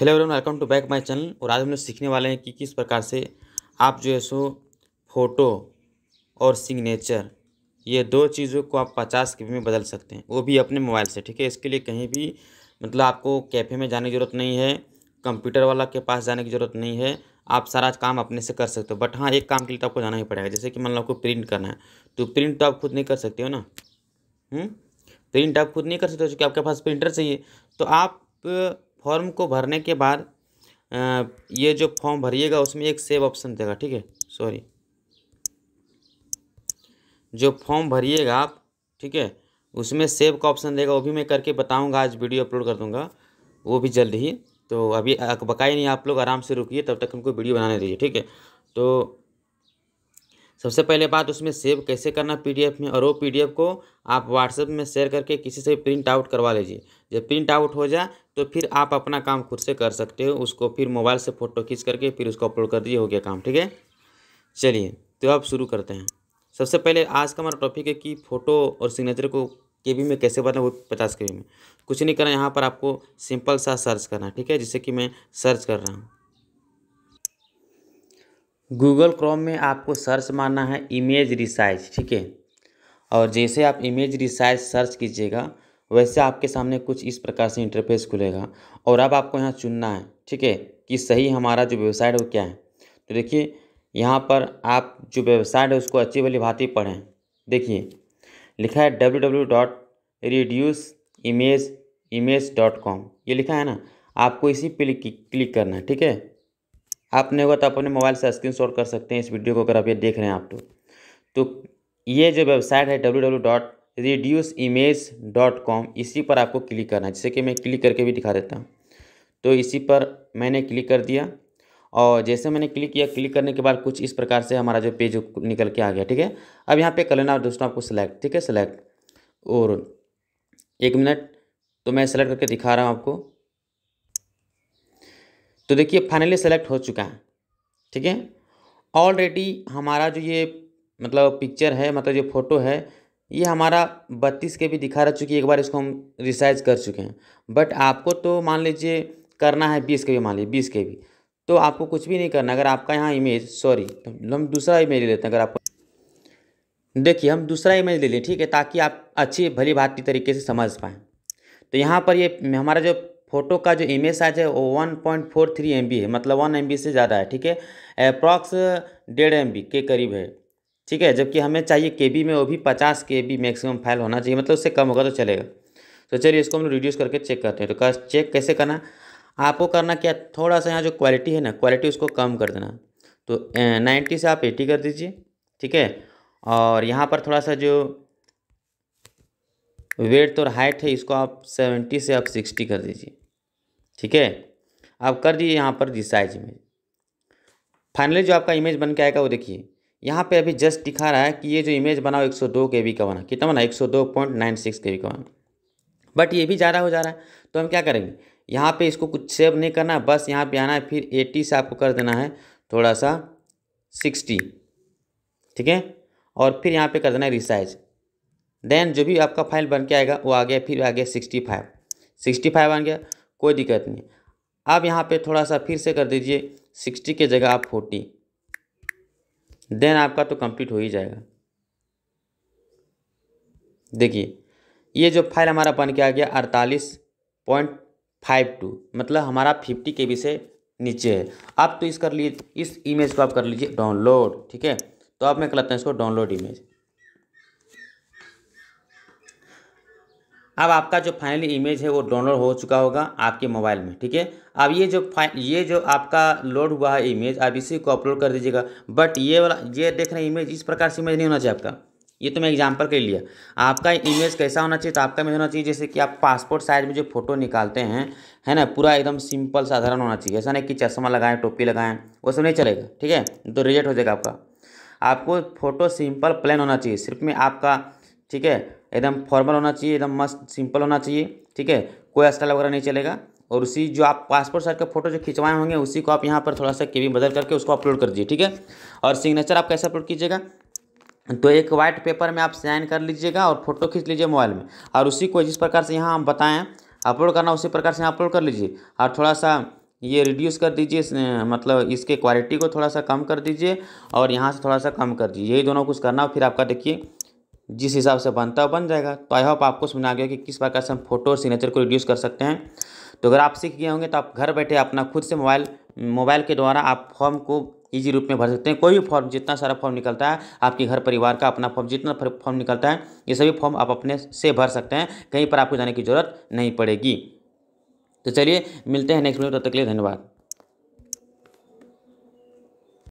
Hello everyone welcome to back my channel और आज हम लोग सीखने वाले हैं कि किस प्रकार से आप जो है सो फोटो और सिग्नेचर ये दो चीज़ों को आप पचास के में बदल सकते हैं वो भी अपने मोबाइल से ठीक है इसके लिए कहीं भी मतलब आपको कैफ़े में जाने की ज़रूरत नहीं है कंप्यूटर वाला के पास जाने की ज़रूरत नहीं है आप सारा काम अपने से कर सकते हो बट हाँ एक काम के लिए तो आपको जाना ही पड़ेगा जैसे कि मान लो आपको प्रिंट करना है तो प्रिंट तो आप खुद नहीं कर सकते हो ना प्रिंट हम्म? आप खुद नहीं कर सकते हो क्योंकि आपके पास प्रिंटर चाहिए तो आप फॉर्म को भरने के बाद ये जो फॉर्म भरिएगा उसमें एक सेव ऑप्शन देगा ठीक है सॉरी जो फॉर्म भरिएगा आप ठीक है उसमें सेव का ऑप्शन देगा वो भी मैं करके बताऊंगा आज वीडियो अपलोड कर दूंगा वो भी जल्द ही तो अभी बकाई नहीं आप लोग आराम से रुकिए तब तक हमको वीडियो बनाने दीजिए ठीक है तो सबसे पहले बात उसमें सेव कैसे करना पीडीएफ में और वो पीडीएफ को आप व्हाट्सएप में शेयर करके किसी से प्रिंट आउट करवा लीजिए जब प्रिंट आउट हो जाए तो फिर आप अपना काम खुद से कर सकते हो उसको फिर मोबाइल से फ़ोटो खींच करके फिर उसको अपलोड कर दिए हो गया काम ठीक है चलिए तो अब शुरू करते हैं सबसे पहले आज का हमारा टॉपिक है कि फ़ोटो और सिग्नेचर को के में कैसे बनाना वो पचास के में कुछ नहीं करना यहाँ पर आपको सिंपल सा सर्च करना है ठीक है जिससे कि मैं सर्च कर रहा हूँ गूगल क्रोम में आपको सर्च मारना है इमेज रिसाइज ठीक है और जैसे आप इमेज रिसाइज सर्च कीजिएगा वैसे आपके सामने कुछ इस प्रकार से इंटरफेस खुलेगा और अब आपको यहाँ चुनना है ठीक है कि सही हमारा जो वेबसाइट है वो क्या है तो देखिए यहाँ पर आप जो वेबसाइट है उसको अच्छी भली भांति पढ़ें देखिए लिखा है W W dot reduce image image dot com ये लिखा है ना आपको इसी पे क्लिक करना है ठीक है आपने होगा तो अपने मोबाइल से शॉट कर सकते हैं इस वीडियो को अगर आप ये देख रहे हैं आप तो, तो ये जो वेबसाइट है W W dot reduce image dot com इसी पर आपको क्लिक करना है जैसे कि मैं क्लिक करके भी दिखा देता हूँ तो इसी पर मैंने क्लिक कर दिया और जैसे मैंने क्लिक किया क्लिक करने के बाद कुछ इस प्रकार से हमारा जो पेज निकल के आ गया ठीक है अब यहाँ पे कर लेना दोस्तों आपको सेलेक्ट ठीक है सेलेक्ट और एक मिनट तो मैं सेलेक्ट करके दिखा रहा हूँ आपको तो देखिए फाइनली सेलेक्ट हो चुका है ठीक है ऑलरेडी हमारा जो ये मतलब पिक्चर है मतलब जो फ़ोटो है ये हमारा बत्तीस के भी दिखा रहा चूँकि एक बार इसको हम रिसाइज कर चुके हैं बट आपको तो मान लीजिए करना है बीस के भी मान लीजिए बीस के भी तो आपको कुछ भी नहीं करना अगर आपका यहाँ इमेज सॉरी तो हम दूसरा इमेज ले लेते हैं अगर आपको देखिए हम दूसरा इमेज ले लें ठीक है ताकि आप अच्छी भली भांति तरीके से समझ पाएँ तो यहाँ पर ये हमारा जो फोटो का जो इमेज साइज है वो one point four three M B है मतलब वन एम बी से ज़्यादा है ठीक है अप्रॉक्स डेढ़ एम बी के करीब है ठीक है जबकि हमें चाहिए के में वो भी पचास के मैक्सिमम फाइल होना चाहिए मतलब उससे कम होगा तो चलेगा तो चलिए इसको हम रिड्यूस करके चेक करते हैं तो चेक कैसे करना आपको करना क्या थोड़ा सा यहाँ जो क्वालिटी है ना क्वालिटी उसको कम कर देना तो नाइन्टी से आप एटी कर दीजिए ठीक है और यहाँ पर थोड़ा सा जो वेट और हाइट है इसको आप सेवेंटी से आप सिक्सटी कर दीजिए ठीक है आप कर दीजिए यहाँ पर जिस साइज में फाइनली जो आपका इमेज बन के आएगा वो देखिए यहाँ पे अभी जस्ट दिखा रहा है कि ये जो इमेज बना हो एक सौ दो के बी का बना कितना बना एक सौ दो point nine six K B का बना बट ये भी ज़्यादा हो जा रहा है तो हम क्या करेंगे यहाँ पे इसको कुछ सेव नहीं करना है बस यहाँ पे आना है फिर एटी से आपको कर देना है थोड़ा सा सिक्सटी ठीक है और फिर यहाँ पे कर देना है रिसाइज देन जो भी आपका फाइल बन के आएगा वो आ गया फिर आ गया सिक्सटी फाइव सिक्सटी फाइव आ गया कोई दिक्कत नहीं अब यहाँ पर थोड़ा सा फिर से कर दीजिए सिक्सटी के जगह आप फोर्टी देन आपका तो कंप्लीट हो ही जाएगा देखिए ये जो फाइल हमारा बन के आ गया अड़तालीस पॉइंट फाइव टू मतलब हमारा फिफ्टी के बी से नीचे है आप तो इस कर लिए इस इमेज को आप कर लीजिए डाउनलोड ठीक है तो आप मैं कहलाते हैं इसको डाउनलोड इमेज अब आपका जो फाइनली इमेज है वो डाउनलोड हो चुका होगा आपके मोबाइल में ठीक है अब ये जो ये जो आपका लोड हुआ है इमेज आप इसी को अपलोड कर दीजिएगा बट ये वाला ये देख रहे हैं इमेज इस प्रकार से इमेज नहीं होना चाहिए आपका ये तो मैं एग्जांपल के लिए आपका इमेज कैसा होना चाहिए तो आपका इमेज होना चाहिए जैसे कि आप पासपोर्ट साइज में जो फोटो निकालते हैं है ना पूरा एकदम सिंपल साधारण होना चाहिए ऐसा नहीं कि चश्मा लगाएं टोपी लगाएं वो सब नहीं चलेगा ठीक है तो रिजेक्ट हो जाएगा आपका आपको फोटो सिंपल प्लेन होना चाहिए सिर्फ में आपका ठीक है एकदम फॉर्मल होना चाहिए एकदम मस्त सिंपल होना चाहिए ठीक है कोई अस्टाइल वगैरह नहीं चलेगा और उसी जो आप पासपोर्ट साइज का फोटो जो खिंचवाए होंगे उसी को आप यहाँ पर थोड़ा सा केवी बदल करके उसको अपलोड कर दीजिए ठीक है और सिग्नेचर आप कैसे अपलोड कीजिएगा तो एक वाइट पेपर में आप साइन कर लीजिएगा और फोटो खींच लीजिए मोबाइल में और उसी को जिस प्रकार से यहाँ हम बताएँ अपलोड करना उसी प्रकार से अपलोड कर लीजिए और थोड़ा सा ये रिड्यूस कर दीजिए मतलब इसके क्वालिटी को थोड़ा सा कम कर दीजिए और यहाँ से थोड़ा सा कम कर दीजिए यही दोनों कुछ करना फिर आपका देखिए जिस हिसाब से बनता है बन जाएगा तो आई होप आपको समझा गया कि किस प्रकार से हम फोटो और सिग्नेचर को रिड्यूस कर सकते हैं तो अगर आप सीख गए होंगे तो आप घर बैठे अपना खुद से मोबाइल मोबाइल के द्वारा आप फॉर्म को ईजी रूप में भर सकते हैं कोई भी फॉर्म जितना सारा फॉर्म निकलता है आपके घर परिवार का अपना फॉर्म जितना फॉर्म निकलता है ये सभी फॉर्म आप अपने से भर सकते हैं कहीं पर आपको जाने की ज़रूरत नहीं पड़ेगी तो चलिए मिलते हैं नेक्स्ट वीडियो तब तक के लिए धन्यवाद